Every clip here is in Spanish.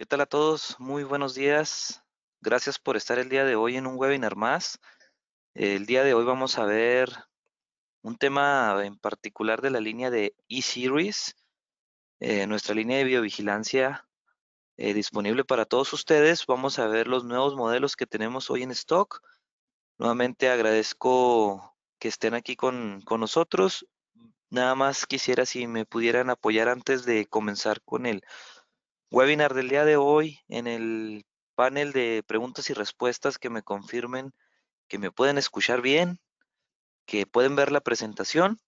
¿Qué tal a todos? Muy buenos días. Gracias por estar el día de hoy en un webinar más. El día de hoy vamos a ver un tema en particular de la línea de eSeries, eh, nuestra línea de biovigilancia eh, disponible para todos ustedes. Vamos a ver los nuevos modelos que tenemos hoy en stock. Nuevamente agradezco que estén aquí con, con nosotros. Nada más quisiera si me pudieran apoyar antes de comenzar con el Webinar del día de hoy en el panel de preguntas y respuestas que me confirmen que me pueden escuchar bien, que pueden ver la presentación.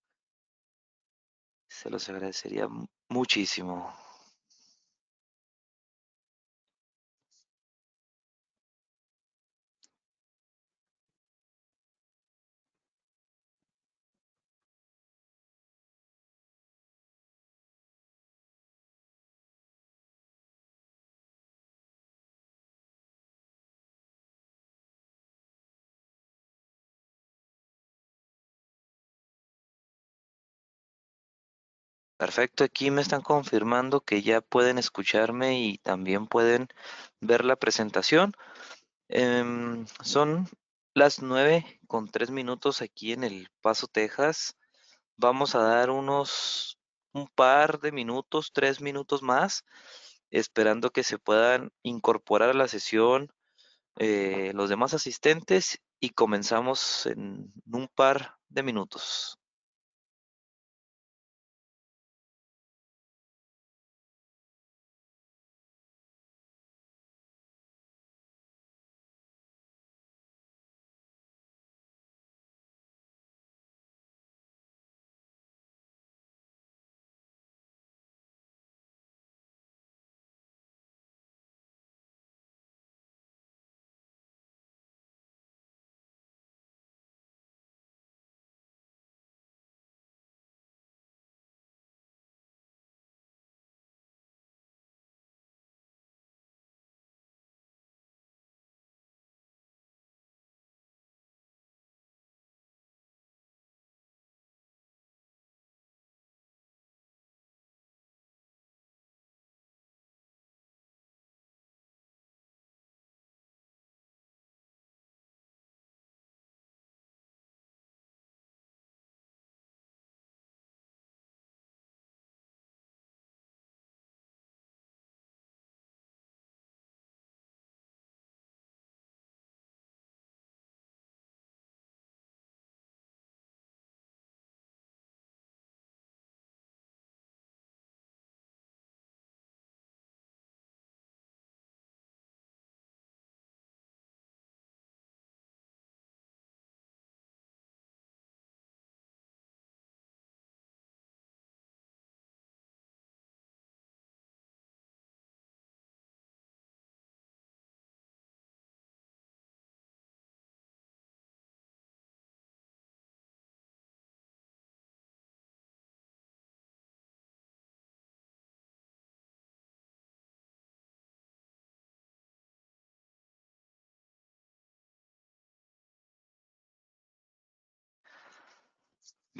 Se los agradecería muchísimo. Perfecto, aquí me están confirmando que ya pueden escucharme y también pueden ver la presentación. Em, son las nueve con tres minutos aquí en El Paso, Texas. Vamos a dar unos un par de minutos, tres minutos más, esperando que se puedan incorporar a la sesión eh, los demás asistentes y comenzamos en un par de minutos.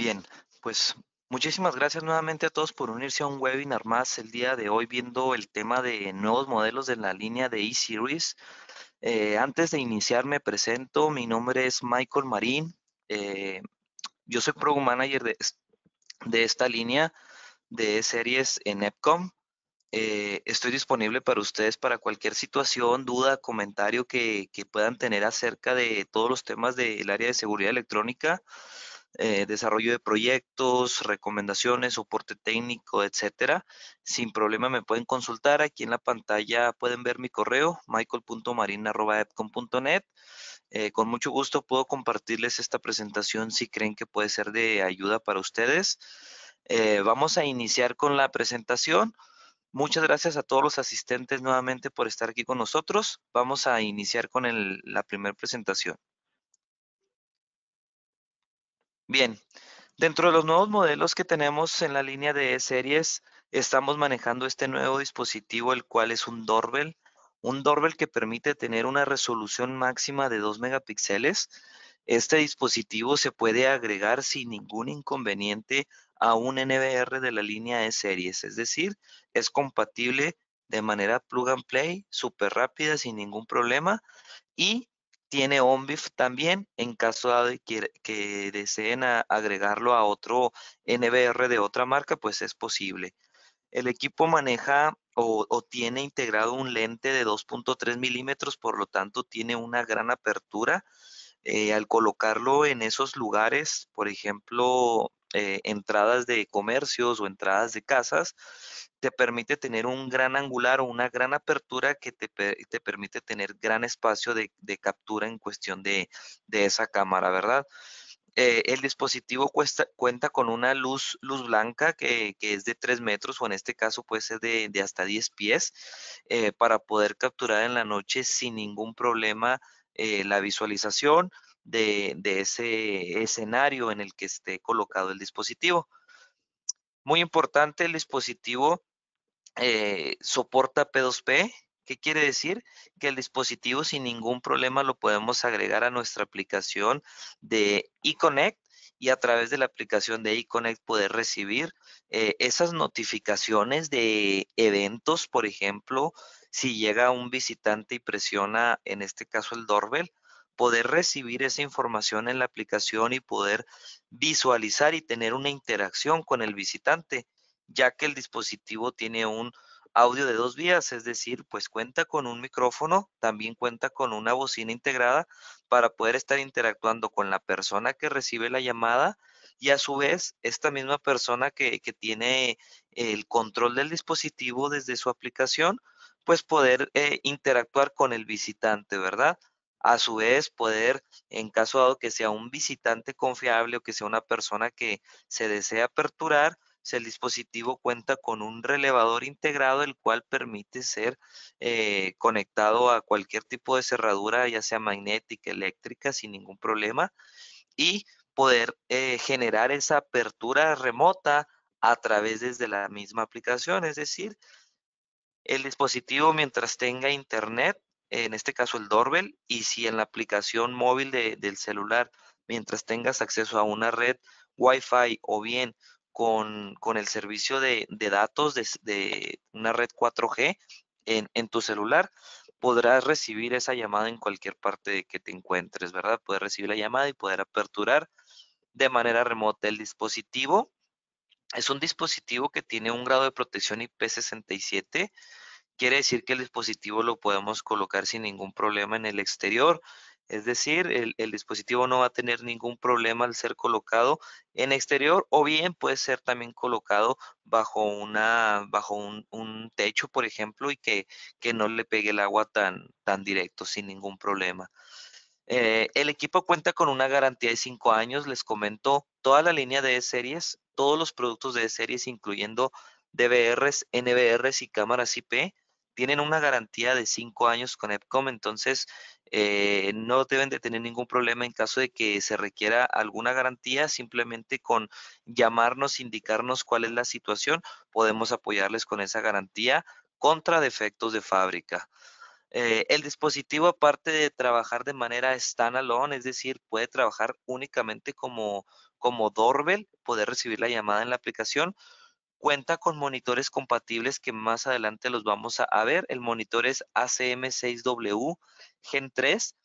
Bien, pues muchísimas gracias nuevamente a todos por unirse a un webinar más el día de hoy viendo el tema de nuevos modelos de la línea de E-Series. Eh, antes de iniciar me presento, mi nombre es Michael Marín, eh, yo soy Program Manager de, esta línea de series en Epcom. Eh, estoy disponible para ustedes para cualquier situación, duda, comentario que, que puedan tener acerca de todos los temas del área de seguridad electrónica. Eh, desarrollo de proyectos, recomendaciones, soporte técnico, etcétera. Sin problema me pueden consultar. Aquí en la pantalla pueden ver mi correo, michael.marina@epcom.net. Eh, con mucho gusto puedo compartirles esta presentación si creen que puede ser de ayuda para ustedes. Eh, vamos a iniciar con la presentación. Muchas gracias a todos los asistentes nuevamente por estar aquí con nosotros. Vamos a iniciar con la primera presentación. Bien, dentro de los nuevos modelos que tenemos en la línea de series, estamos manejando este nuevo dispositivo, el cual es un doorbell, un doorbell que permite tener una resolución máxima de 2 megapíxeles. Este dispositivo se puede agregar sin ningún inconveniente a un NVR de la línea de series, es decir, es compatible de manera plug and play, súper rápida, sin ningún problema, y tiene Ombif también en caso de que, deseen agregarlo a otro NBR de otra marca, pues es posible. El equipo maneja o, tiene integrado un lente de 2.3 milímetros, por lo tanto tiene una gran apertura. Eh, al colocarlo en esos lugares, por ejemplo, eh, entradas de comercios o entradas de casas, te permite tener un gran angular o una gran apertura que te, permite tener gran espacio de, captura en cuestión de, esa cámara, ¿verdad? Eh, el dispositivo cuenta con una luz, luz blanca que, es de 3 metros o en este caso puede ser de, hasta 10 pies eh, para poder capturar en la noche sin ningún problema la visualización de, ese escenario en el que esté colocado el dispositivo. Muy importante, el dispositivo eh, soporta P2P. ¿Qué quiere decir? Que el dispositivo sin ningún problema lo podemos agregar a nuestra aplicación de eConnect y a través de la aplicación de eConnect poder recibir eh, esas notificaciones de eventos, por ejemplo, si llega un visitante y presiona, en este caso el doorbell, poder recibir esa información en la aplicación y poder visualizar y tener una interacción con el visitante, ya que el dispositivo tiene un audio de dos vías, es decir, pues cuenta con un micrófono, también cuenta con una bocina integrada para poder estar interactuando con la persona que recibe la llamada y a su vez esta misma persona que, que tiene el control del dispositivo desde su aplicación, pues poder eh, interactuar con el visitante, ¿verdad? a su vez poder, en caso dado que sea un visitante confiable o que sea una persona que se desea aperturar, si el dispositivo cuenta con un relevador integrado, el cual permite ser eh, conectado a cualquier tipo de cerradura, ya sea magnética, eléctrica, sin ningún problema, y poder eh, generar esa apertura remota a través desde la misma aplicación, es decir, el dispositivo mientras tenga internet en este caso el doorbell, y si en la aplicación móvil del celular, mientras tengas acceso a una red Wi-Fi o bien con, el servicio de, datos de, una red 4G en, en, tu celular, podrás recibir esa llamada en cualquier parte que te encuentres, ¿verdad? Poder recibir la llamada y poder aperturar de manera remota el dispositivo. Es un dispositivo que tiene un grado de protección IP67 Quiere decir que el dispositivo lo podemos colocar sin ningún problema en el exterior. Es decir, el, dispositivo no va a tener ningún problema al ser colocado en exterior o bien puede ser también colocado bajo, una, bajo un, techo, por ejemplo, y que, no le pegue el agua tan, tan directo sin ningún problema. Eh, el equipo cuenta con una garantía de 5 años, les comento, toda la línea de series, todos los productos de series, incluyendo DVRs, NVRs y cámaras IP, tienen una garantía de cinco años con EPCOM, entonces eh, no deben de tener ningún problema en caso de que se requiera alguna garantía, simplemente con llamarnos, indicarnos cuál es la situación, podemos apoyarles con esa garantía contra defectos de fábrica. Eh, el dispositivo, aparte de trabajar de manera standalone, es decir, puede trabajar únicamente como, como doorbell, poder recibir la llamada en la aplicación, Cuenta con monitores compatibles que más adelante los vamos a, ver. El monitor es ACM6W Gen 3.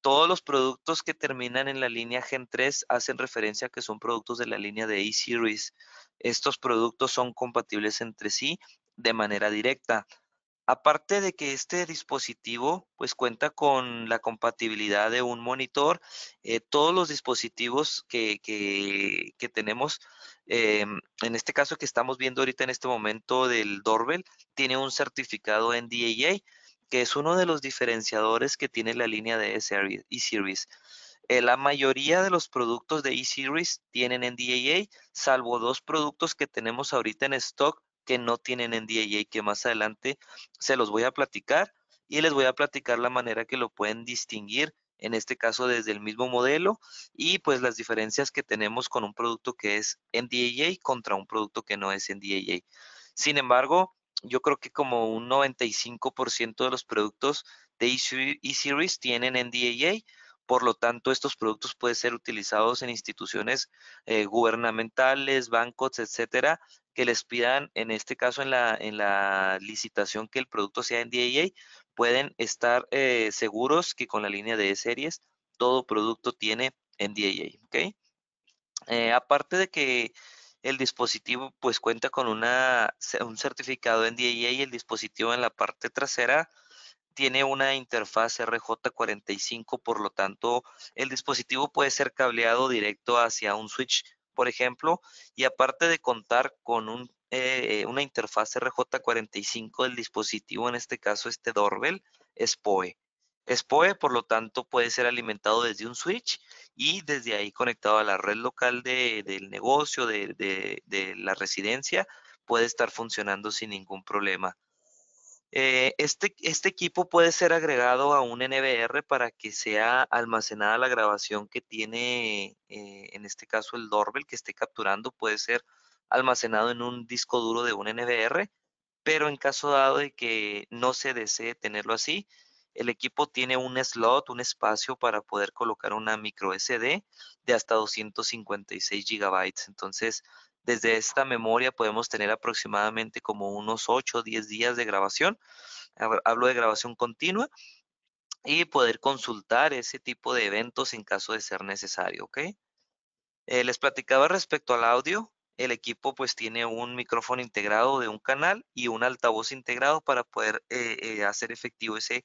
Todos los productos que terminan en la línea Gen 3 hacen referencia a que son productos de la línea de E-Series. Estos productos son compatibles entre sí de manera directa. Aparte de que este dispositivo pues cuenta con la compatibilidad de un monitor, eh, todos los dispositivos que, que, que tenemos Em, en este caso que estamos viendo ahorita en este momento del Dorbel, tiene un certificado NDAA, que es uno de los diferenciadores que tiene la línea de E-Series. Eh, la mayoría de los productos de E-Series tienen NDAA, salvo dos productos que tenemos ahorita en stock que no tienen NDAA, que más adelante se los voy a platicar y les voy a platicar la manera que lo pueden distinguir en este caso desde el mismo modelo, y pues las diferencias que tenemos con un producto que es NDAA contra un producto que no es NDAA. Sin embargo, yo creo que como un 95% de los productos de e E-Series tienen NDAA, por lo tanto, estos productos pueden ser utilizados en instituciones eh, gubernamentales, bancos, etcétera, que les pidan, en este caso en la, en la licitación, que el producto sea NDAA, pueden estar eh, seguros que con la línea de series todo producto tiene NDAA, eh, aparte de que el dispositivo pues cuenta con una, un certificado en el dispositivo en la parte trasera tiene una interfaz RJ45, por lo tanto el dispositivo puede ser cableado directo hacia un switch por ejemplo, y aparte de contar con un, eh, eh, una interfaz RJ45 del dispositivo, en este caso este Dorbel, es POE. Es POE, por lo tanto, puede ser alimentado desde un switch y desde ahí conectado a la red local de, del negocio, de la residencia, puede estar funcionando sin ningún problema. Eh, este, este, equipo puede ser agregado a un NVR para que sea almacenada la grabación que tiene, eh, en este caso el Dorbel que esté capturando, puede ser almacenado en un disco duro de un NVR, pero en caso dado de que no se desee tenerlo así, el equipo tiene un slot, un espacio para poder colocar una micro SD de hasta 256 gigabytes. Entonces, desde esta memoria podemos tener aproximadamente como unos 8 o 10 días de grabación. Hablo de grabación continua y poder consultar ese tipo de eventos en caso de ser necesario, ¿ok? Eh, les platicaba respecto al audio, el equipo pues tiene un micrófono integrado de un canal y un altavoz integrado para poder eh, eh, hacer efectivo ese,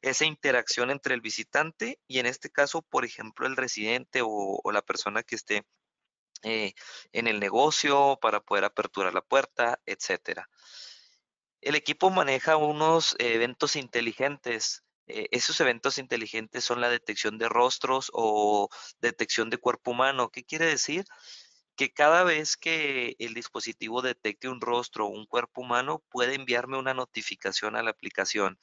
esa interacción entre el visitante y en este caso, por ejemplo, el residente o la persona que esté eh, en el negocio para poder aperturar la puerta, etcétera. El equipo maneja unos eventos inteligentes. Eh, esos eventos inteligentes son la detección de rostros o detección de cuerpo humano. ¿Qué quiere decir? Que cada vez que el dispositivo detecte un rostro o un cuerpo humano, puede enviarme una notificación a la aplicación.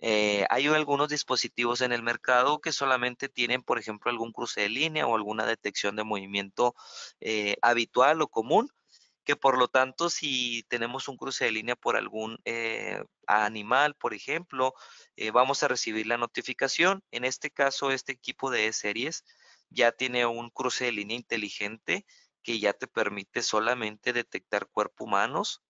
Eh, hay algunos dispositivos en el mercado que solamente tienen, por ejemplo, algún cruce de línea o alguna detección de movimiento eh, habitual o común, que por lo tanto, si tenemos un cruce de línea por algún eh, animal, por ejemplo, vamos a recibir la notificación. En este caso, este equipo de series ya tiene un cruce de línea inteligente que ya te permite solamente detectar cuerpos humanos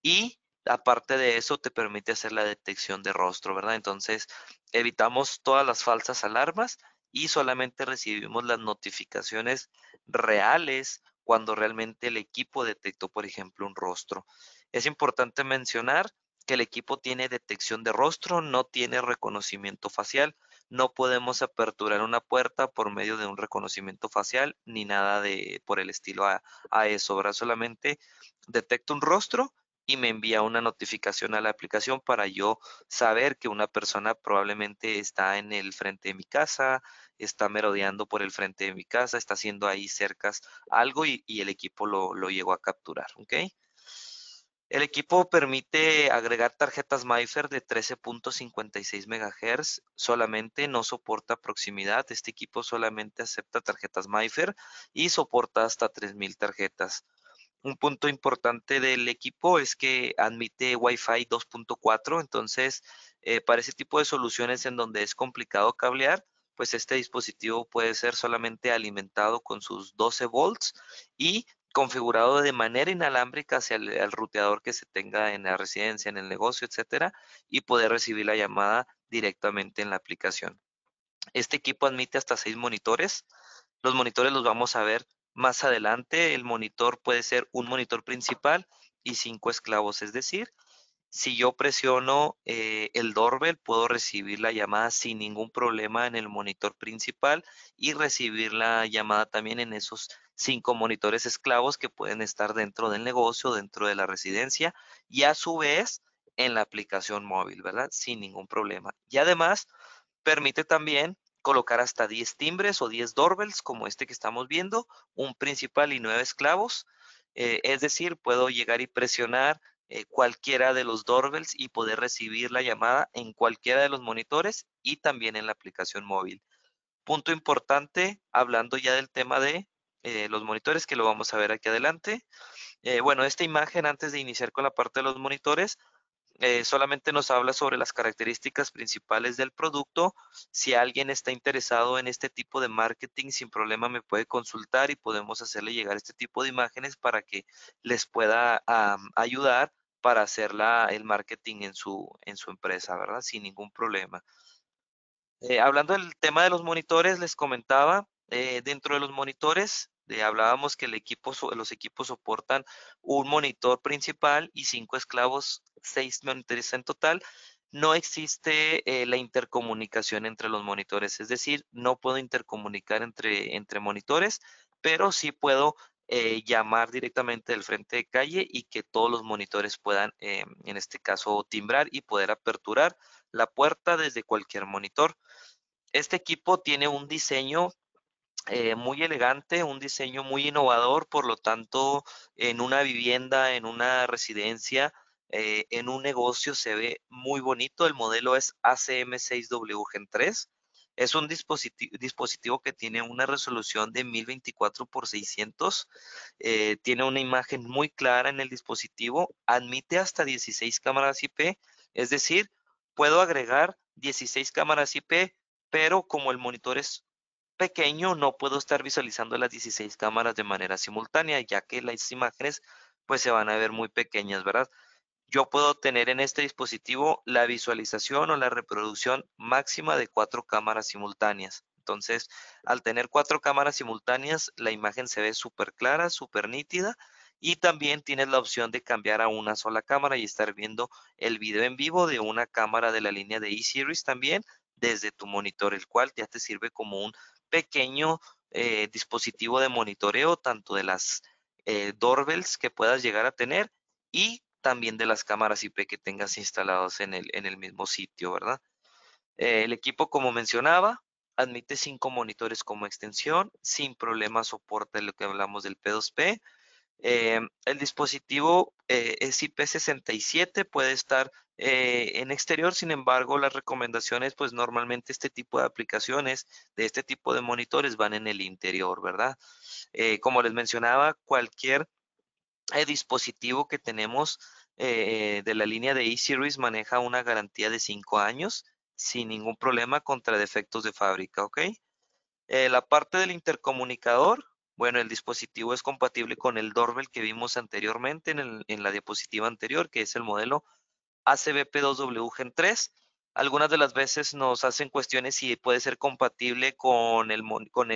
y Aparte de eso, te permite hacer la detección de rostro, ¿verdad? Entonces, evitamos todas las falsas alarmas y solamente recibimos las notificaciones reales cuando realmente el equipo detectó, por ejemplo, un rostro. Es importante mencionar que el equipo tiene detección de rostro, no tiene reconocimiento facial. No podemos aperturar una puerta por medio de un reconocimiento facial ni nada de por el estilo a, a eso, ¿verdad? Solamente detecta un rostro y me envía una notificación a la aplicación para yo saber que una persona probablemente está en el frente de mi casa, está merodeando por el frente de mi casa, está haciendo ahí cercas algo y, el equipo lo, lo, llegó a capturar, ¿ok? El equipo permite agregar tarjetas MIFER de 13.56 MHz, solamente no soporta proximidad, este equipo solamente acepta tarjetas MIFER y soporta hasta 3.000 tarjetas. Un punto importante del equipo es que admite Wi-Fi 2.4, entonces eh, para ese tipo de soluciones en donde es complicado cablear, pues este dispositivo puede ser solamente alimentado con sus 12 volts y configurado de manera inalámbrica hacia el, el ruteador que se tenga en la residencia, en el negocio, etcétera, y poder recibir la llamada directamente en la aplicación. Este equipo admite hasta seis monitores. Los monitores los vamos a ver más adelante el monitor puede ser un monitor principal y cinco esclavos, es decir, si yo presiono eh, el doorbell, puedo recibir la llamada sin ningún problema en el monitor principal y recibir la llamada también en esos cinco monitores esclavos que pueden estar dentro del negocio, dentro de la residencia y a su vez en la aplicación móvil, ¿verdad? Sin ningún problema. Y además permite también colocar hasta 10 timbres o 10 doorbells, como este que estamos viendo, un principal y nueve esclavos. Eh, es decir, puedo llegar y presionar eh, cualquiera de los doorbells y poder recibir la llamada en cualquiera de los monitores y también en la aplicación móvil. Punto importante, hablando ya del tema de eh, los monitores, que lo vamos a ver aquí adelante. bueno, esta imagen, antes de iniciar con la parte de los monitores, eh, solamente nos habla sobre las características principales del producto. Si alguien está interesado en este tipo de marketing, sin problema me puede consultar y podemos hacerle llegar este tipo de imágenes para que les pueda ayudar para hacer el marketing en su, en su empresa, ¿verdad? Sin ningún problema. Eh, hablando del tema de los monitores, les comentaba, eh, dentro de los monitores hablábamos que los equipos soportan un monitor principal y cinco esclavos, seis monitores en total. No existe eh, la intercomunicación entre los monitores, es decir, no puedo intercomunicar entre, monitores, pero sí puedo eh, llamar directamente del frente de calle y que todos los monitores puedan, eh, en este caso, timbrar y poder aperturar la puerta desde cualquier monitor. Este equipo tiene un diseño eh, muy elegante, un diseño muy innovador, por lo tanto, en una vivienda, en una residencia, eh, en un negocio se ve muy bonito. El modelo es ACM6W 3. Es un dispositivo, dispositivo, que tiene una resolución de 1024 x 600. tiene una imagen muy clara en el dispositivo. Admite hasta 16 cámaras IP. Es decir, puedo agregar 16 cámaras IP, pero como el monitor es pequeño no puedo estar visualizando las 16 cámaras de manera simultánea, ya que las imágenes pues se van a ver muy pequeñas, ¿verdad? Yo puedo tener en este dispositivo la visualización o la reproducción máxima de cuatro cámaras simultáneas. Entonces, al tener cuatro cámaras simultáneas, la imagen se ve súper clara, súper nítida y también tienes la opción de cambiar a una sola cámara y estar viendo el video en vivo de una cámara de la línea de e también desde tu monitor, el cual ya te sirve como un pequeño eh, dispositivo de monitoreo, tanto de las eh, doorbells que puedas llegar a tener y también de las cámaras IP que tengas instaladas en el, mismo sitio, ¿verdad? Eh, el equipo, como mencionaba, admite cinco monitores como extensión, sin problema soporta lo que hablamos del P2P, eh, el dispositivo eh, es IP67, puede estar eh, en exterior, sin embargo, las recomendaciones, pues normalmente este tipo de aplicaciones, de este tipo de monitores van en el interior, ¿verdad? como les mencionaba, cualquier dispositivo que tenemos de la línea de E-Series maneja una garantía de 5 años sin ningún problema contra defectos de fábrica, ¿ok? la parte del intercomunicador, bueno, el dispositivo es compatible con el Dorbel que vimos anteriormente en, la diapositiva anterior, que es el modelo ACBP2W Gen 3. Algunas de las veces nos hacen cuestiones si puede ser compatible con el, con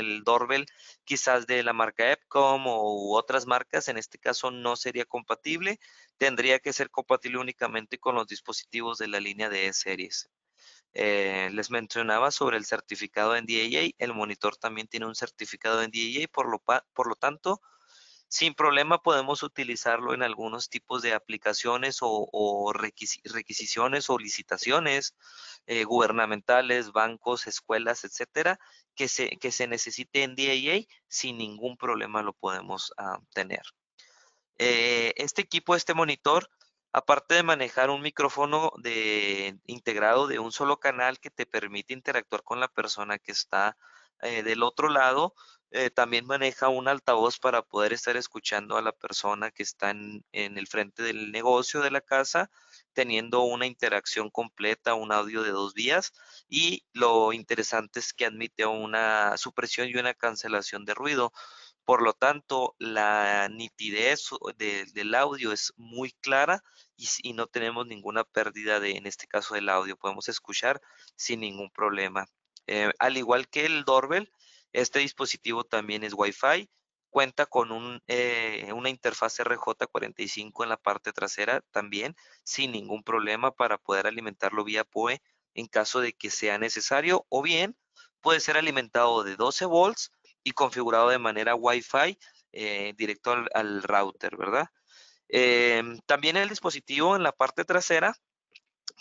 quizás de la marca Epcom o otras marcas. En este caso no sería compatible. Tendría que ser compatible únicamente con los dispositivos de la línea de e series. Eh, les mencionaba sobre el certificado en DAA, el monitor también tiene un certificado en DAA, por lo, tanto, sin problema podemos utilizarlo en algunos tipos de aplicaciones o, requisiciones o licitaciones eh, gubernamentales, bancos, escuelas, etcétera, que se, que se necesite en DAA, sin ningún problema lo podemos ah, tener. Eh, este equipo, este monitor, Aparte de manejar un micrófono de, integrado de un solo canal que te permite interactuar con la persona que está eh, del otro lado, eh, también maneja un altavoz para poder estar escuchando a la persona que está en, en, el frente del negocio de la casa, teniendo una interacción completa, un audio de dos vías. Y lo interesante es que admite una supresión y una cancelación de ruido. Por lo tanto, la nitidez del audio es muy clara y, no tenemos ninguna pérdida de, en este caso, del audio. Podemos escuchar sin ningún problema. Eh, al igual que el Doorbell, este dispositivo también es Wi-Fi. Cuenta con eh, una interfaz RJ45 en la parte trasera también, sin ningún problema para poder alimentarlo vía PoE en caso de que sea necesario o bien puede ser alimentado de 12 volts y configurado de manera wifi eh, directo al, router, ¿verdad? Em, también el dispositivo en la parte trasera,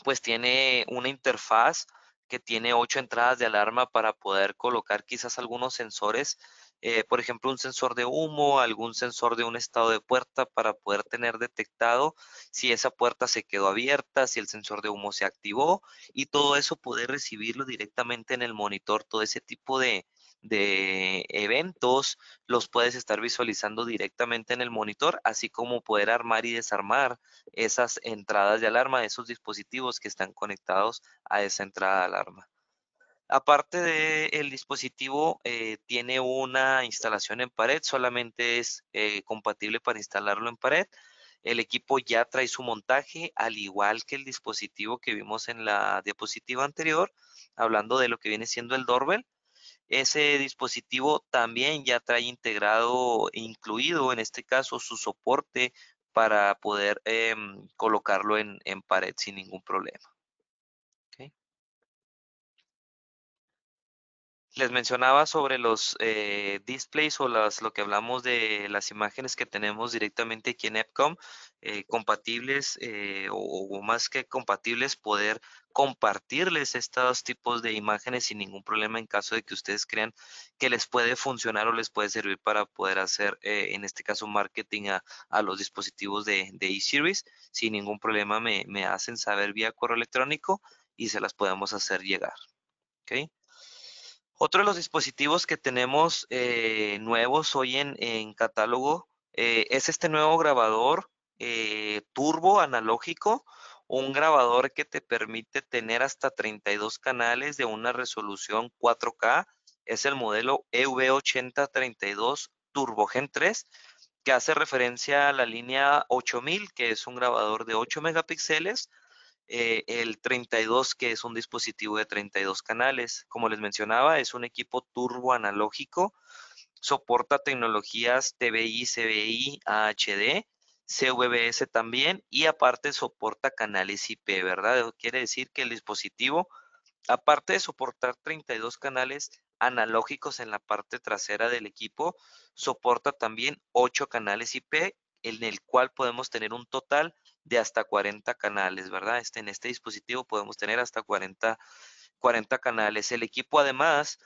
pues tiene una interfaz que tiene ocho entradas de alarma para poder colocar quizás algunos sensores, eh, por ejemplo, un sensor de humo, algún sensor de un estado de puerta para poder tener detectado si esa puerta se quedó abierta, si el sensor de humo se activó y todo eso poder recibirlo directamente en el monitor, todo ese tipo de, de eventos, los puedes estar visualizando directamente en el monitor, así como poder armar y desarmar esas entradas de alarma, esos dispositivos que están conectados a esa entrada de alarma. Aparte del el dispositivo, eh, tiene una instalación en pared, solamente es eh, compatible para instalarlo en pared. El equipo ya trae su montaje, al igual que el dispositivo que vimos en la diapositiva anterior, hablando de lo que viene siendo el doorbell. Ese dispositivo también ya trae integrado, e incluido en este caso, su soporte para poder em, colocarlo en pared sin ningún problema. les mencionaba sobre los eh, displays o las, lo que hablamos de las imágenes que tenemos directamente aquí en Epcom, eh, compatibles eh, o, más que compatibles, poder compartirles estos tipos de imágenes sin ningún problema en caso de que ustedes crean que les puede funcionar o les puede servir para poder hacer, en este caso, marketing a, los dispositivos de, de series Sin ningún problema me, hacen saber vía correo electrónico y se las podemos hacer llegar. Ok. Otro de los dispositivos que tenemos eh, nuevos hoy en, catálogo eh, es este nuevo grabador eh, turbo analógico, un grabador que te permite tener hasta 32 canales de una resolución 4K. Es el modelo EV8032 Turbo Gen 3 que hace referencia a la línea 8000, que es un grabador de 8 megapíxeles eh, el 32, que es un dispositivo de 32 canales. Como les mencionaba, es un equipo turbo analógico, soporta tecnologías TBI, CBI, AHD, CVBS también y aparte soporta canales IP, ¿verdad? quiere decir que el dispositivo, aparte de soportar 32 canales analógicos en la parte trasera del equipo, soporta también 8 canales IP en el cual podemos tener un total de hasta 40 canales, ¿verdad? Este, en este dispositivo podemos tener hasta 40, 40 canales. El equipo además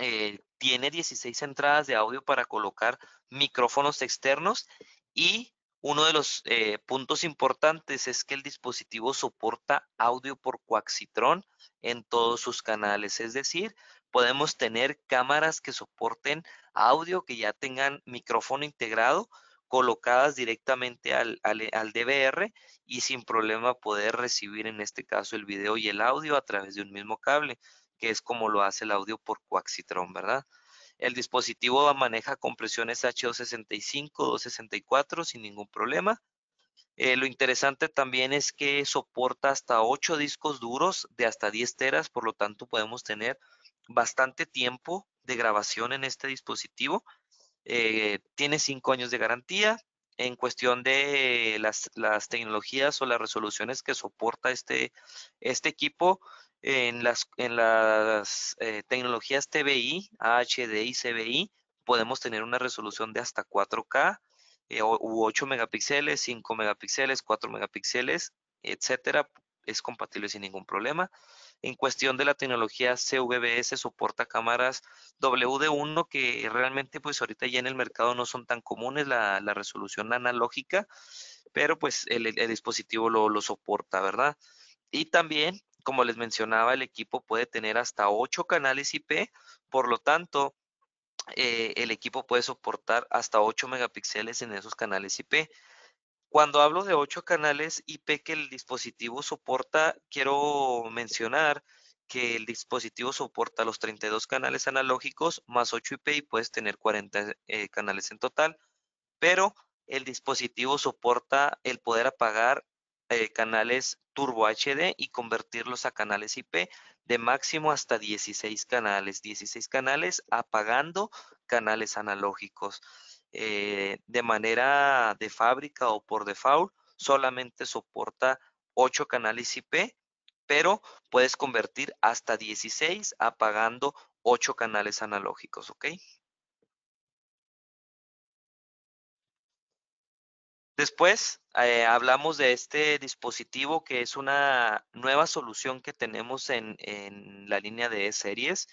eh, tiene 16 entradas de audio para colocar micrófonos externos y uno de los eh, puntos importantes es que el dispositivo soporta audio por coaxitrón en todos sus canales, es decir, podemos tener cámaras que soporten audio, que ya tengan micrófono integrado colocadas directamente al, al, DVR y sin problema poder recibir en este caso el video y el audio a través de un mismo cable, que es como lo hace el audio por coaxitron, ¿verdad? El dispositivo maneja compresiones H265, 264 sin ningún problema. Eh, lo interesante también es que soporta hasta 8 discos duros de hasta 10 teras, por lo tanto podemos tener bastante tiempo de grabación en este dispositivo eh, tiene cinco años de garantía. En cuestión de las, tecnologías o las resoluciones que soporta este, este equipo, en las, eh, tecnologías TBI, HDI, CBI, podemos tener una resolución de hasta 4K eh, u 8 megapíxeles, 5 megapíxeles, 4 megapíxeles, etcétera. Es compatible sin ningún problema. En cuestión de la tecnología CVBS soporta cámaras WD1 que realmente pues ahorita ya en el mercado no son tan comunes la, resolución analógica, pero pues el, dispositivo lo, soporta, ¿verdad? Y también, como les mencionaba, el equipo puede tener hasta 8 canales IP, por lo tanto, eh, el equipo puede soportar hasta 8 megapíxeles en esos canales IP. Cuando hablo de ocho canales IP que el dispositivo soporta, quiero mencionar que el dispositivo soporta los 32 canales analógicos más 8 IP y puedes tener 40 eh, canales en total, pero el dispositivo soporta el poder apagar eh, canales Turbo HD y convertirlos a canales IP de máximo hasta 16 canales, 16 canales apagando canales analógicos. Eh, de manera de fábrica o por default, solamente soporta 8 canales IP, pero puedes convertir hasta 16 apagando 8 canales analógicos, ¿ok? Después eh, hablamos de este dispositivo que es una nueva solución que tenemos en, en la línea de series.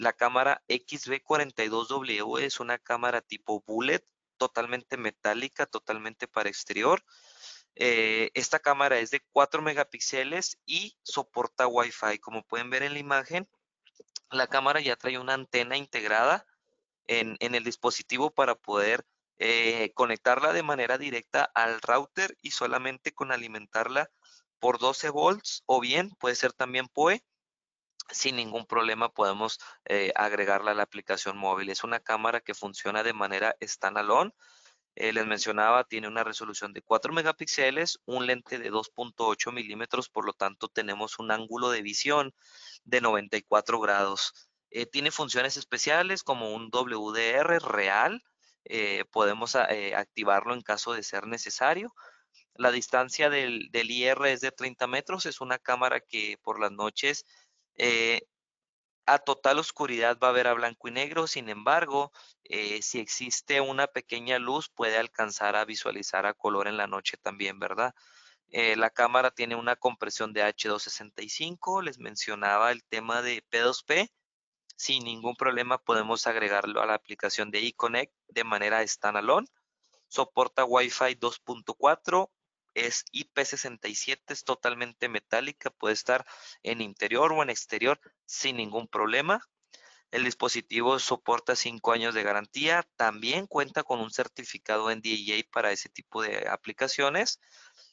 La cámara XB42W es una cámara tipo bullet, totalmente metálica, totalmente para exterior. Eh, esta cámara es de 4 megapíxeles y soporta Wi-Fi. Como pueden ver en la imagen, la cámara ya trae una antena integrada en, el dispositivo para poder eh, conectarla de manera directa al router y solamente con alimentarla por 12 volts o bien puede ser también PoE sin ningún problema podemos eh, agregarla a la aplicación móvil. Es una cámara que funciona de manera standalone. Eh, les mencionaba, tiene una resolución de 4 megapíxeles, un lente de 2.8 milímetros, por lo tanto tenemos un ángulo de visión de 94 grados. Eh, tiene funciones especiales como un WDR real, podemos activarlo en caso de ser necesario. La distancia del, del IR es de 30 metros, es una cámara que por las noches eh, a total oscuridad va a ver a blanco y negro, sin embargo, eh, si existe una pequeña luz puede alcanzar a visualizar a color en la noche también, ¿verdad? Eh, la cámara tiene una compresión de H265, les mencionaba el tema de P2P, sin ningún problema podemos agregarlo a la aplicación de eConnect de manera standalone, soporta Wi-Fi 2.4, es IP67, es totalmente metálica, puede estar en interior o en exterior sin ningún problema. El dispositivo soporta cinco años de garantía, también cuenta con un certificado en para ese tipo de aplicaciones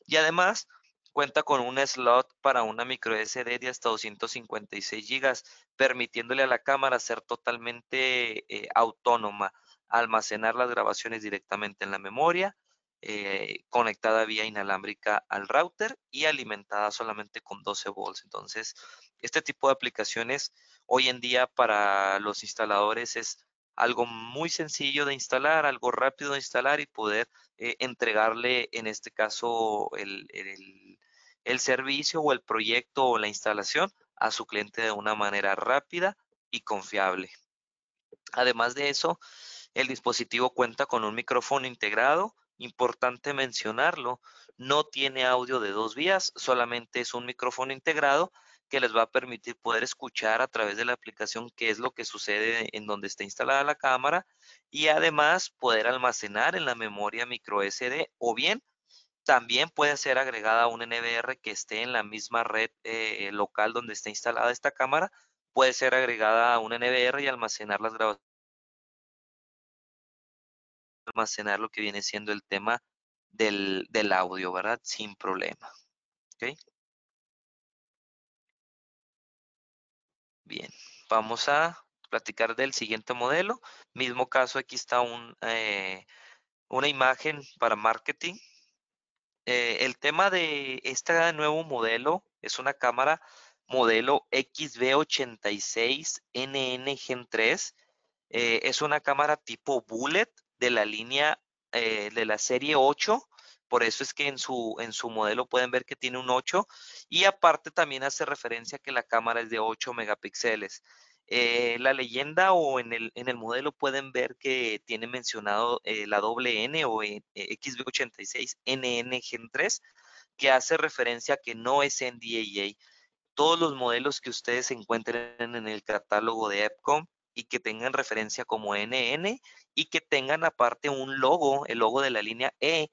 y además cuenta con un slot para una micro SD de hasta 256 GB, permitiéndole a la cámara ser totalmente eh, autónoma, almacenar las grabaciones directamente en la memoria, eh, conectada vía inalámbrica al router y alimentada solamente con 12 volts. Entonces, este tipo de aplicaciones hoy en día para los instaladores es algo muy sencillo de instalar, algo rápido de instalar y poder eh, entregarle, en este caso, el servicio o el proyecto o la instalación a su cliente de una manera rápida y confiable. Además de eso, el dispositivo cuenta con un micrófono integrado importante mencionarlo, no tiene audio de dos vías, solamente es un micrófono integrado que les va a permitir poder escuchar a través de la aplicación qué es lo que sucede en donde está instalada la cámara y además poder almacenar en la memoria micro SD o bien también puede ser agregada a un NVR que esté en la misma red eh, local donde está instalada esta cámara, puede ser agregada a un NVR y almacenar las grabaciones almacenar lo que viene siendo el tema del, audio, ¿verdad? Sin problema. Bien, vamos a platicar del siguiente modelo. Mismo caso, aquí está eh, una imagen para marketing. Eh, el tema de este nuevo modelo es una cámara modelo XB86 NN Gen 3. Eh, es una cámara tipo bullet, de la línea eh, de la serie 8. Por eso es que en su, en su modelo pueden ver que tiene un 8. Y aparte también hace referencia que la cámara es de 8 megapíxeles. Eh, la leyenda o en el, en el, modelo pueden ver que tiene mencionado eh, la doble N o XB86NN Gen 3, que hace referencia que no es NDAA. Todos los modelos que ustedes encuentren en el catálogo de EPCOM y que tengan referencia como NN y que tengan aparte un logo, el logo de la línea E,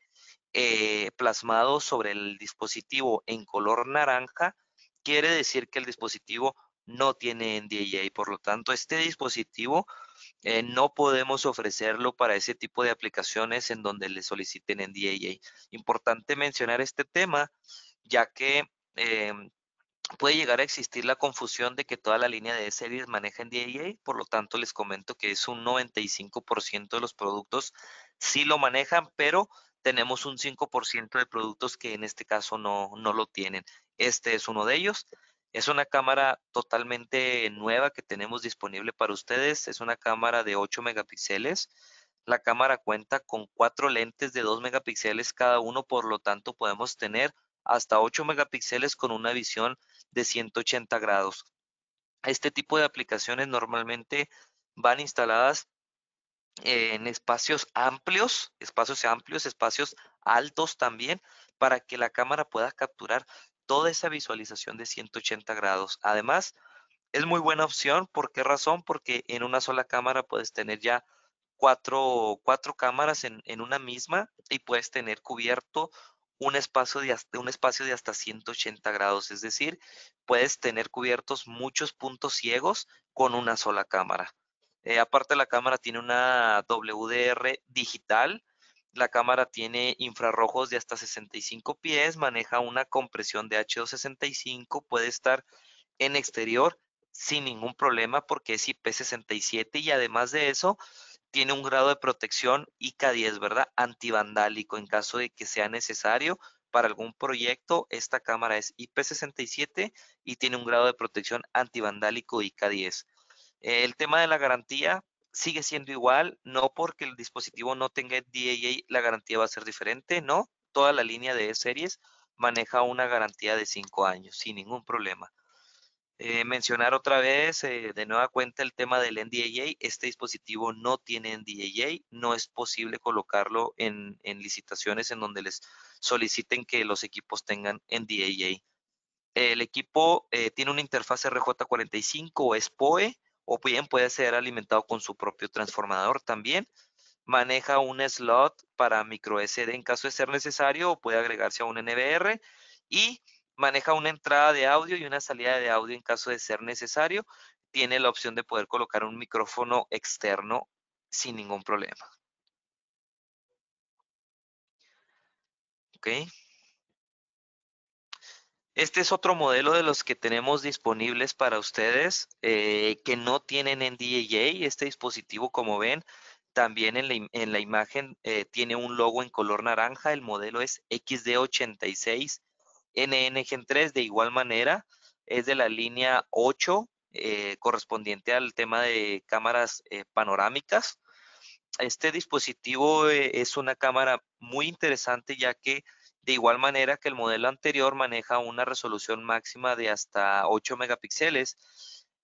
eh, plasmado sobre el dispositivo en color naranja, quiere decir que el dispositivo no tiene NDAA. Por lo tanto, este dispositivo eh, no podemos ofrecerlo para ese tipo de aplicaciones en donde le soliciten NDAA. Importante mencionar este tema, ya que em, puede llegar a existir la confusión de que toda la línea de series maneja en DIA, por lo tanto les comento que es un 95% de los productos sí lo manejan, pero tenemos un 5% de productos que en este caso no, no lo tienen. Este es uno de ellos. Es una cámara totalmente nueva que tenemos disponible para ustedes. Es una cámara de 8 megapíxeles. La cámara cuenta con cuatro lentes de 2 megapíxeles cada uno, por lo tanto podemos tener hasta 8 megapíxeles con una visión de 180 grados. Este tipo de aplicaciones normalmente van instaladas en espacios amplios, espacios amplios, espacios altos también, para que la cámara pueda capturar toda esa visualización de 180 grados. Además, es muy buena opción. ¿Por qué razón? Porque en una sola cámara puedes tener ya cuatro, cuatro cámaras en, en, una misma y puedes tener cubierto un espacio, de hasta, un espacio de hasta 180 grados, es decir, puedes tener cubiertos muchos puntos ciegos con una sola cámara. Eh, aparte la cámara tiene una WDR digital, la cámara tiene infrarrojos de hasta 65 pies, maneja una compresión de H265, puede estar en exterior sin ningún problema porque es IP67 y además de eso tiene un grado de protección ik 10 ¿verdad? Antivandálico en caso de que sea necesario para algún proyecto. Esta cámara es IP67 y tiene un grado de protección antivandálico ik 10 El tema de la garantía sigue siendo igual, no porque el dispositivo no tenga DAA, la garantía va a ser diferente, ¿no? Toda la línea de series maneja una garantía de 5 años sin ningún problema. Eh, mencionar otra vez, eh, de nueva cuenta, el tema del NDAA. Este dispositivo no tiene NDAA, no es posible colocarlo en, licitaciones en donde les soliciten que los equipos tengan NDAA. El equipo eh, tiene una interfaz RJ45 o SPOE, o bien puede ser alimentado con su propio transformador también. Maneja un slot para micro SD en caso de ser necesario o puede agregarse a un NVR y Maneja una entrada de audio y una salida de audio en caso de ser necesario. Tiene la opción de poder colocar un micrófono externo sin ningún problema. Este es otro modelo de los que tenemos disponibles para ustedes eh, que no tienen en Este dispositivo, como ven, también en la, imagen eh, tiene un logo en color naranja. El modelo es XD86 nng 3 de igual manera es de la línea 8 eh, correspondiente al tema de cámaras eh, panorámicas. Este dispositivo eh, es una cámara muy interesante ya que de igual manera que el modelo anterior maneja una resolución máxima de hasta 8 megapíxeles,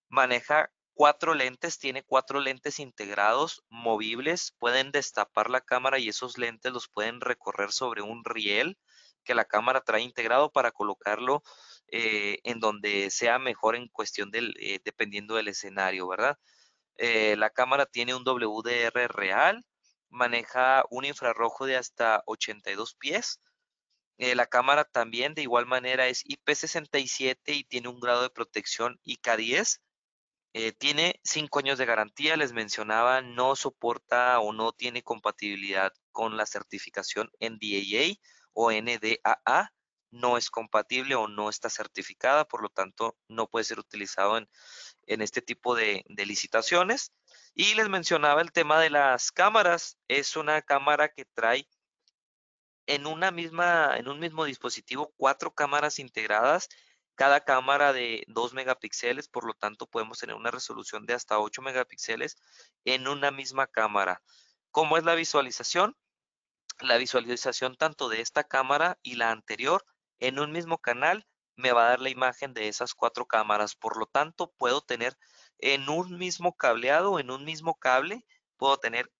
maneja cuatro lentes, tiene cuatro lentes integrados, movibles, pueden destapar la cámara y esos lentes los pueden recorrer sobre un riel que la cámara trae integrado para colocarlo eh, en donde sea mejor en cuestión del, eh, dependiendo del escenario, ¿verdad? Eh, la cámara tiene un WDR real, maneja un infrarrojo de hasta 82 pies. la cámara también de igual manera es IP67 y tiene un grado de protección IK10. tiene cinco años de garantía, les mencionaba, no soporta o no tiene compatibilidad con la certificación NDAA o NDAA no es compatible o no está certificada, por lo tanto no puede ser utilizado en, este tipo de, licitaciones. Y les mencionaba el tema de las cámaras, es una cámara que trae en, una misma, en un mismo dispositivo cuatro cámaras integradas, cada cámara de 2 megapíxeles, por lo tanto podemos tener una resolución de hasta 8 megapíxeles en una misma cámara. ¿Cómo es la visualización? la visualización tanto de esta cámara y la anterior en un mismo canal me va a dar la imagen de esas cuatro cámaras. Por lo tanto, puedo tener en un mismo cableado, en un mismo cable, puedo tener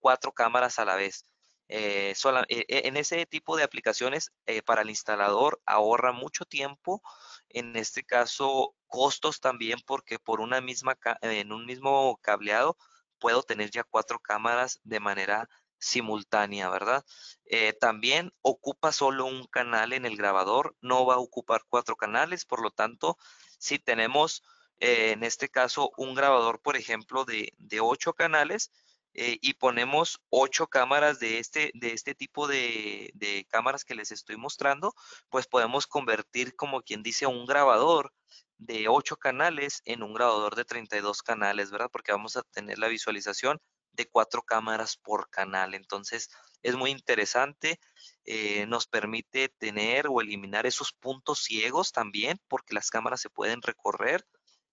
cuatro cámaras a la vez. Eh, eh, eh, en ese tipo de aplicaciones para el instalador ahorra mucho tiempo, en este caso costos también porque por una misma en un mismo cableado puedo tener ya cuatro cámaras de manera simultánea, ¿verdad? Eh, también ocupa solo un canal en el grabador, no va a ocupar cuatro canales, por lo tanto, si tenemos eh, en este caso un grabador, por ejemplo, de, ocho canales eh, y ponemos ocho cámaras de este, de este tipo de, de cámaras que les estoy mostrando, pues podemos convertir, como quien dice, un grabador de ocho canales en un grabador de 32 canales, ¿verdad? Porque vamos a tener la visualización de cuatro cámaras por canal. Entonces, es muy interesante. Eh, nos permite tener o eliminar esos puntos ciegos también, porque las cámaras se pueden recorrer.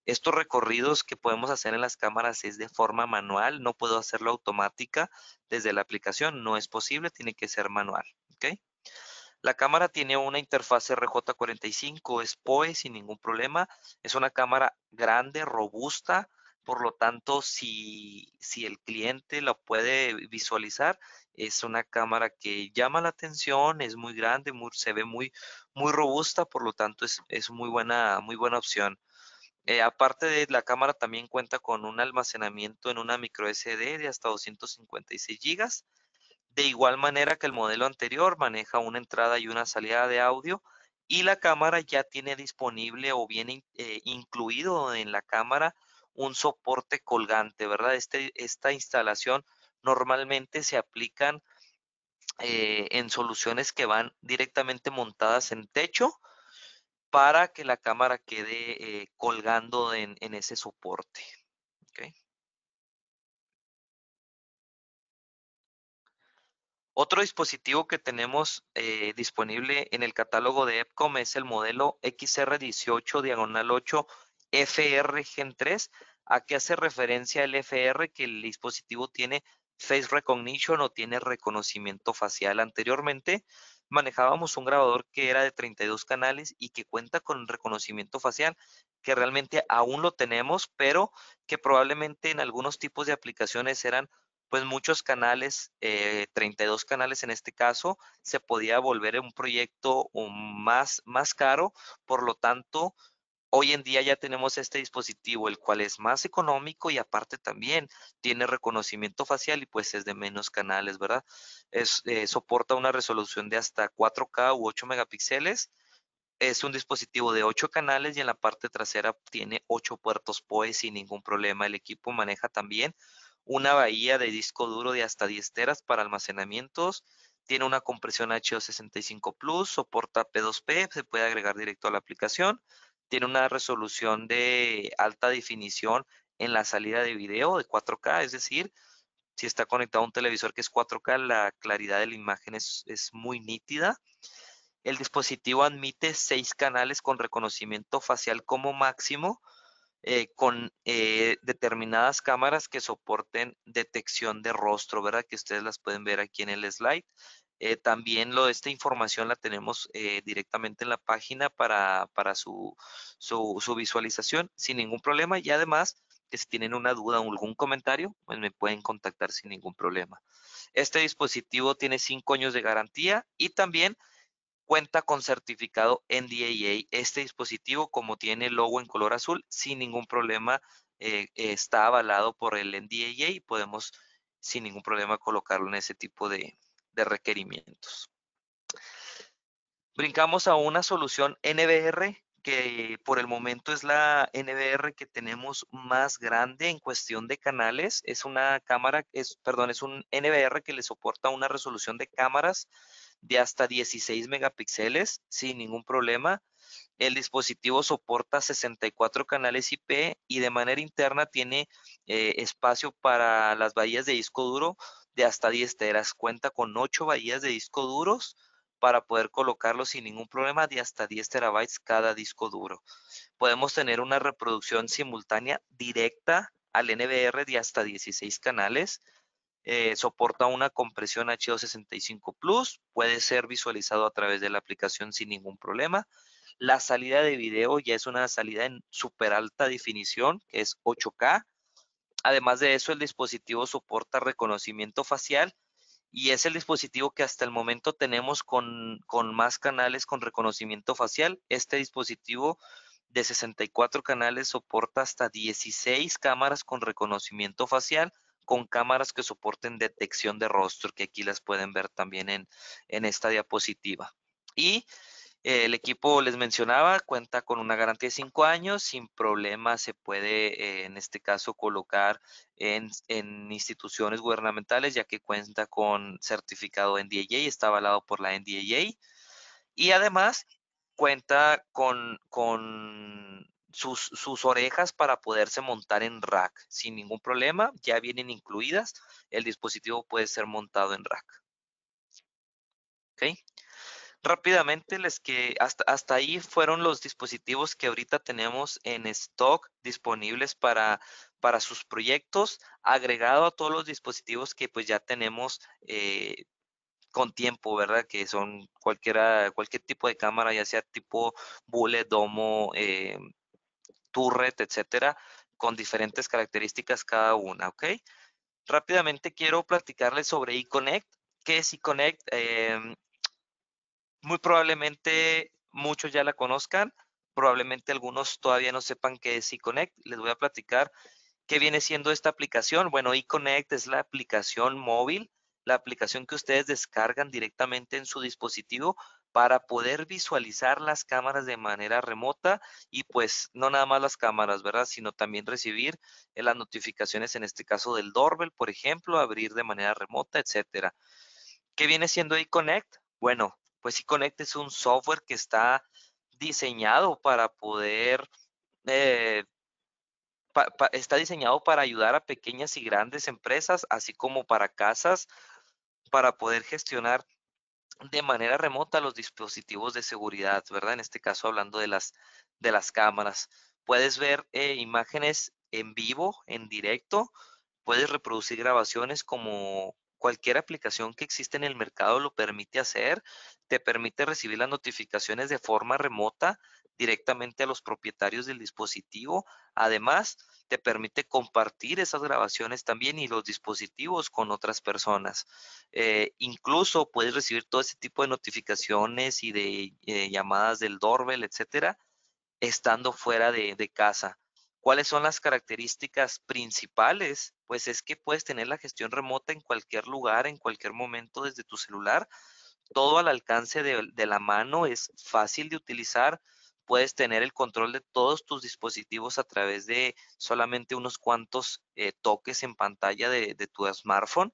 Estos recorridos que podemos hacer en las cámaras es de forma manual, no puedo hacerlo automática desde la aplicación, no es posible, tiene que ser manual. ¿okay? La cámara tiene una interfaz RJ45, es POE sin ningún problema, es una cámara grande, robusta, por lo tanto, si, si el cliente lo puede visualizar, es una cámara que llama la atención, es muy grande, se ve muy, muy robusta, por lo tanto es, muy, buena, muy buena opción. Eh, aparte de la cámara también cuenta con un almacenamiento en una micro SD de hasta 256 GB. De igual manera que el modelo anterior maneja una entrada y una salida de audio y la cámara ya tiene disponible o viene eh, incluido en la cámara un soporte colgante, ¿verdad? Este, esta instalación normalmente se aplican eh, en soluciones que van directamente montadas en techo para que la cámara quede eh, colgando en, ese soporte. Otro dispositivo que tenemos eh, disponible en el catálogo de EPCOM es el modelo XR18 diagonal 8 FR Gen 3. ¿A qué hace referencia el FR? Que el dispositivo tiene Face Recognition o tiene reconocimiento facial. Anteriormente manejábamos un grabador que era de 32 canales y que cuenta con reconocimiento facial, que realmente aún lo tenemos, pero que probablemente en algunos tipos de aplicaciones eran pues muchos canales, 32 eh, canales en este caso, se podía volver un proyecto um, más, más caro, por lo tanto, Hoy en día ya tenemos este dispositivo, el cual es más económico y aparte también tiene reconocimiento facial y pues es de menos canales, ¿verdad? Eh, soporta una resolución de hasta 4K u 8 megapíxeles. Es un dispositivo de 8 canales y en la parte trasera tiene 8 puertos POE sin ningún problema. El equipo maneja también una bahía de disco duro de hasta 10 teras para almacenamientos, tiene una compresión HO65 Plus, soporta P2P, se puede agregar directo a la aplicación, tiene una resolución de alta definición en la salida de video de 4K, es decir, si está conectado a un televisor que es 4K, la claridad de la imagen es, muy nítida. El dispositivo admite seis canales con reconocimiento facial como máximo, eh, con eh, determinadas cámaras que soporten detección de rostro, ¿verdad? Que ustedes las pueden ver aquí en el slide. Eh, también esta información la tenemos eh, directamente en la página para, su, visualización sin ningún problema y además si tienen una duda o algún comentario, pues me pueden contactar sin ningún problema. Este dispositivo tiene cinco años de garantía y también cuenta con certificado NDAA. Este dispositivo, como tiene el logo en color azul, sin ningún problema eh, está avalado por el NDAA y podemos sin ningún problema colocarlo en ese tipo de, de requerimientos. Brincamos a una solución NVR, que por el momento es la NVR que tenemos más grande en cuestión de canales. Es una cámara, perdón, es un NVR que le soporta una resolución de cámaras de hasta 16 megapíxeles sin ningún problema. El dispositivo soporta 64 canales IP y de manera interna tiene eh, espacio para las bahías de disco duro de hasta 10 teras. Cuenta con 8 bahías de disco duros para poder colocarlo sin ningún problema de hasta 10 terabytes cada disco duro. Podemos tener una reproducción simultánea directa al NVR de hasta 16 canales. Eh, soporta una compresión H265 Plus. Puede ser visualizado a través de la aplicación sin ningún problema. La salida de video ya es una salida en super alta definición, que es 8K Además de eso, el dispositivo soporta reconocimiento facial y es el dispositivo que hasta el momento tenemos con, más canales con reconocimiento facial. Este dispositivo de 64 canales soporta hasta 16 cámaras con reconocimiento facial con cámaras que soporten detección de rostro, que aquí las pueden ver también en, en esta diapositiva. Y el equipo, les mencionaba, cuenta con una garantía de cinco años, sin problema se puede, eh, en este caso, colocar en, instituciones gubernamentales, ya que cuenta con certificado NDAA, está avalado por la NDAA, y además cuenta con, sus, orejas para poderse montar en rack sin ningún problema, ya vienen incluidas, el dispositivo puede ser montado en rack. ¿Ok? Rápidamente les que hasta, hasta ahí fueron los dispositivos que ahorita tenemos en stock disponibles para, para sus proyectos, agregado a todos los dispositivos que pues ya tenemos eh, con tiempo, ¿verdad? Que son cualquiera, cualquier tipo de cámara, ya sea tipo bullet, domo, eh, turret, etcétera, con diferentes características cada una, ¿ok? Rápidamente quiero platicarles sobre eConnect. ¿Qué es eConnect? Eh, em, muy probablemente muchos ya la conozcan, probablemente algunos todavía no sepan qué es eConnect. Les voy a platicar qué viene siendo esta aplicación. Bueno, eConnect es la aplicación móvil, la aplicación que ustedes descargan directamente en su dispositivo para poder visualizar las cámaras de manera remota y pues no nada más las cámaras, ¿verdad? Sino también recibir eh, las notificaciones, en este caso del Dorbel, por ejemplo, abrir de manera remota, etcétera. ¿Qué viene siendo eConnect? Bueno, pues C-Connect conectes un software que está diseñado para poder, eh, está diseñado para ayudar a pequeñas y grandes empresas, así como para casas, para poder gestionar de manera remota los dispositivos de seguridad, ¿verdad? En este caso hablando de las, de las cámaras. Puedes ver eh, imágenes en vivo, en directo, puedes reproducir grabaciones como, cualquier aplicación que existe en el mercado lo permite hacer, te permite recibir las notificaciones de forma remota directamente a los propietarios del dispositivo. Además, te permite compartir esas grabaciones también y los dispositivos con otras personas. Eh, incluso puedes recibir todo ese tipo de notificaciones y de eh, llamadas del doorbell, etcétera, estando fuera de casa. ¿Cuáles son las características principales? Pues es que puedes tener la gestión remota en cualquier lugar, en cualquier momento desde tu celular. Todo al alcance de, la mano es fácil de utilizar. Puedes tener el control de todos tus dispositivos a través de solamente unos cuantos eh, toques en pantalla de, tu smartphone.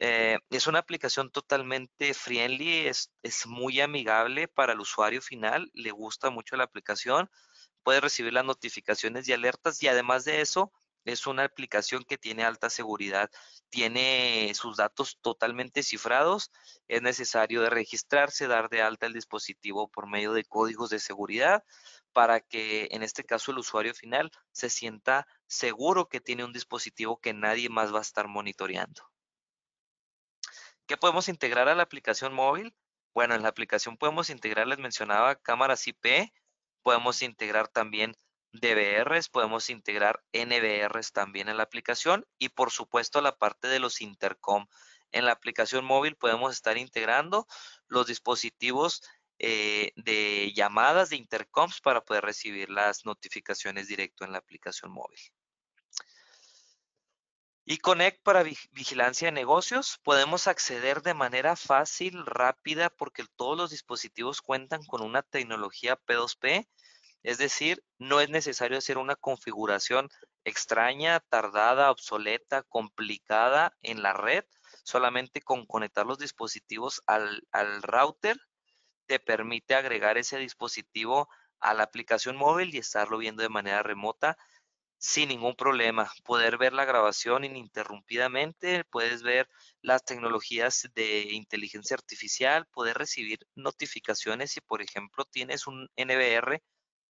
Eh, es una aplicación totalmente friendly, es, muy amigable para el usuario final, le gusta mucho la aplicación puede recibir las notificaciones y alertas y además de eso es una aplicación que tiene alta seguridad, tiene sus datos totalmente cifrados, es necesario de registrarse, dar de alta el dispositivo por medio de códigos de seguridad para que en este caso el usuario final se sienta seguro que tiene un dispositivo que nadie más va a estar monitoreando. ¿Qué podemos integrar a la aplicación móvil? Bueno, en la aplicación podemos integrar, les mencionaba, cámaras IP, podemos integrar también DBRs, podemos integrar NBRs también en la aplicación y por supuesto la parte de los intercom. En la aplicación móvil podemos estar integrando los dispositivos eh, de llamadas de intercoms para poder recibir las notificaciones directo en la aplicación móvil. Y Connect para vigilancia de negocios, podemos acceder de manera fácil, rápida, porque todos los dispositivos cuentan con una tecnología P2P es decir, no es necesario hacer una configuración extraña, tardada, obsoleta, complicada en la red. Solamente con conectar los dispositivos al, router te permite agregar ese dispositivo a la aplicación móvil y estarlo viendo de manera remota sin ningún problema. Poder ver la grabación ininterrumpidamente, puedes ver las tecnologías de inteligencia artificial, poder recibir notificaciones si, por ejemplo, tienes un NVR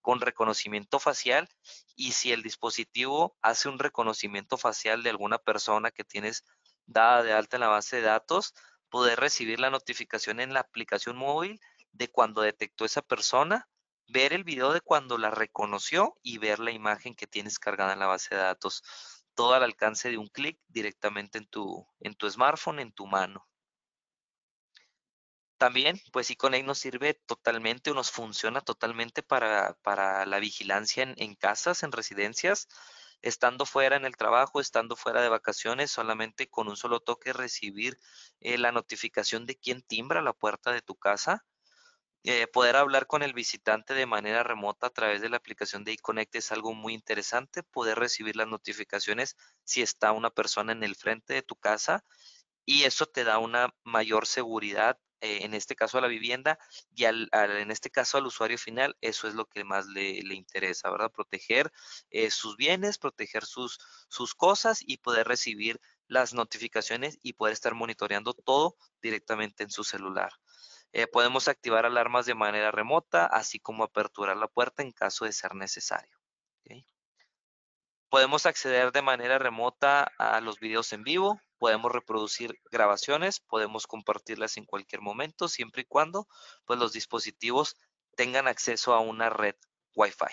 con reconocimiento facial y si el dispositivo hace un reconocimiento facial de alguna persona que tienes dada de alta en la base de datos, poder recibir la notificación en la aplicación móvil de cuando detectó esa persona, ver el video de cuando la reconoció y ver la imagen que tienes cargada en la base de datos. Todo al alcance de un clic directamente en tu, en tu smartphone, en tu mano. También, pues Connect nos sirve totalmente o nos funciona totalmente para, la vigilancia en, casas, en residencias, estando fuera en el trabajo, estando fuera de vacaciones, solamente con un solo toque recibir eh, la notificación de quién timbra la puerta de tu casa. Eh, poder hablar con el visitante de manera remota a través de la aplicación de iConnect es algo muy interesante. Poder recibir las notificaciones si está una persona en el frente de tu casa y eso te da una mayor seguridad eh, en este caso a la vivienda y en este caso al usuario final, eso es lo que más le, interesa, ¿verdad? Proteger eh, sus bienes, proteger sus, cosas y poder recibir las notificaciones y poder estar monitoreando todo directamente en su celular. Eh, podemos activar alarmas de manera remota, así como aperturar la puerta en caso de ser necesario. Podemos acceder de manera remota a los videos en vivo, podemos reproducir grabaciones, podemos compartirlas en cualquier momento, siempre y cuando pues, los dispositivos tengan acceso a una red Wi-Fi.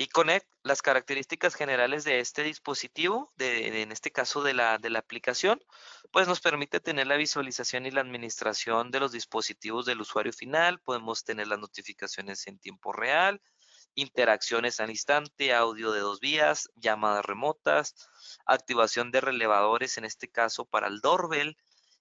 Y Connect, las características generales de este dispositivo, en este caso de la, de la aplicación, pues nos permite tener la visualización y la administración de los dispositivos del usuario final, podemos tener las notificaciones en tiempo real, interacciones al instante, audio de dos vías, llamadas remotas, activación de relevadores, en este caso para el doorbell.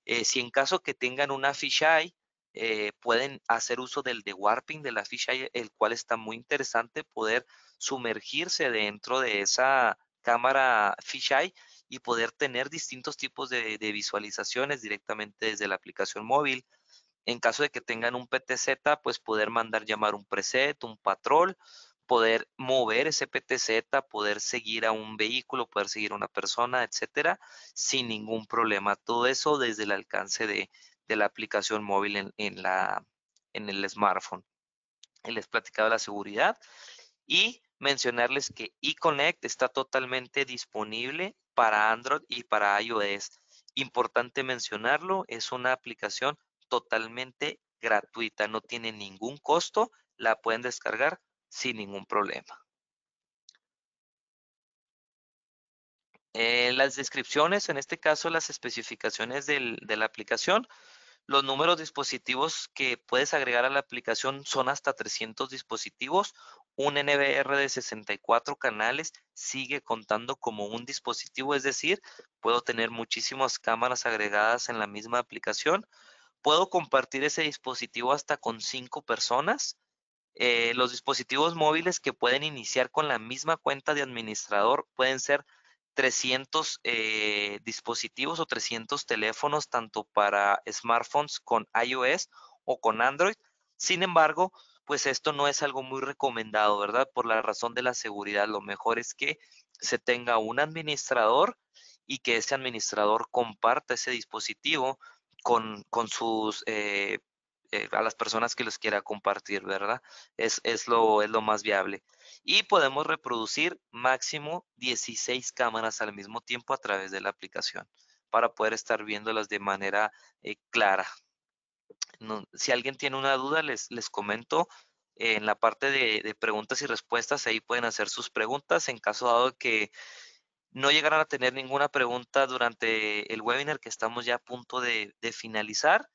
Eh, si en caso que tengan una fisheye, eh, pueden hacer uso del de warping de la fisheye, el cual está muy interesante poder sumergirse dentro de esa cámara fisheye y poder tener distintos tipos de, de visualizaciones directamente desde la aplicación móvil. En caso de que tengan un PTZ, pues poder mandar llamar un preset, un patrol poder mover ese PTZ, poder seguir a un vehículo, poder seguir a una persona, etcétera, sin ningún problema. Todo eso desde el alcance de, la aplicación móvil en, en el smartphone. Les platicaba la seguridad y mencionarles que eConnect está totalmente disponible para Android y para iOS. Importante mencionarlo, es una aplicación totalmente gratuita, no tiene ningún costo, la pueden descargar sin ningún problema. Eh, las descripciones, en este caso las especificaciones de la aplicación, los números de dispositivos que puedes agregar a la aplicación son hasta 300 dispositivos. Un NBR de 64 canales sigue contando como un dispositivo, es decir, puedo tener muchísimas cámaras agregadas en la misma aplicación. Puedo compartir ese dispositivo hasta con 5 personas. Eh, los dispositivos móviles que pueden iniciar con la misma cuenta de administrador pueden ser 300 eh, dispositivos o 300 teléfonos, tanto para smartphones con iOS o con Android. Sin embargo, pues esto no es algo muy recomendado, ¿verdad? Por la razón de la seguridad, lo mejor es que se tenga un administrador y que ese administrador comparta ese dispositivo con, con sus eh, eh, a las personas que los quiera compartir, ¿verdad? Es, lo, es lo más viable. Y podemos reproducir máximo 16 cámaras al mismo tiempo a través de la aplicación para poder estar viéndolas de manera eh, clara. si alguien tiene una duda, les, les comento en la parte de, preguntas y respuestas, ahí pueden hacer sus preguntas. En caso dado que no llegaran a tener ninguna pregunta durante el webinar que estamos ya a punto de finalizar,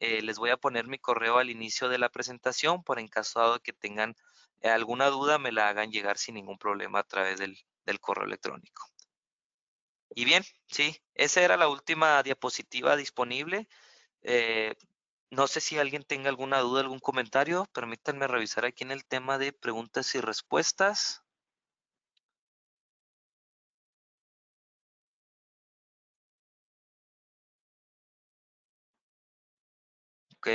eh, les voy a poner mi correo al inicio de la presentación por en caso dado que tengan eh, alguna duda me la hagan llegar sin ningún problema a través del, correo electrónico. Y bien, sí, esa era la última diapositiva disponible. Eh, no sé si alguien tenga alguna duda, algún comentario. Permítanme revisar aquí en el tema de preguntas y respuestas. Ok.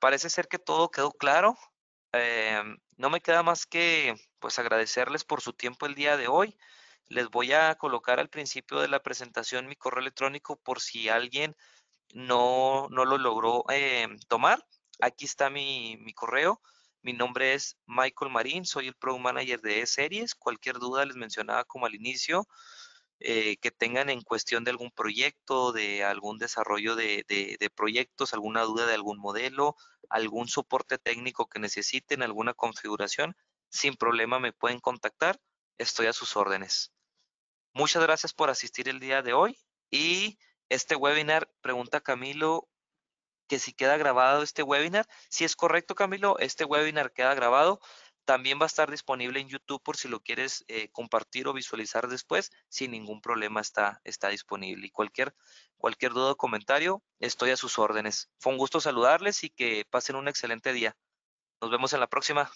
Parece ser que todo quedó claro. Em, no me queda más que pues agradecerles por su tiempo el día de hoy. Les voy a colocar al principio de la presentación mi correo electrónico por si alguien no, no lo logró em, tomar. Aquí está mi, mi correo. Mi nombre es Michael Marín, soy el Pro Manager de E-Series. Cualquier duda les mencionaba como al inicio. Eh, que tengan en cuestión de algún proyecto, de algún desarrollo de, proyectos, alguna duda de algún modelo, algún soporte técnico que necesiten, alguna configuración, sin problema me pueden contactar, estoy a sus órdenes. Muchas gracias por asistir el día de hoy y este webinar, pregunta Camilo, que si queda grabado este webinar, si es correcto Camilo, este webinar queda grabado, también va a estar disponible en YouTube por si lo quieres eh, compartir o visualizar después. Sin ningún problema está, está disponible. Y cualquier, cualquier duda o comentario, estoy a sus órdenes. Fue un gusto saludarles y que pasen un excelente día. Nos vemos en la próxima.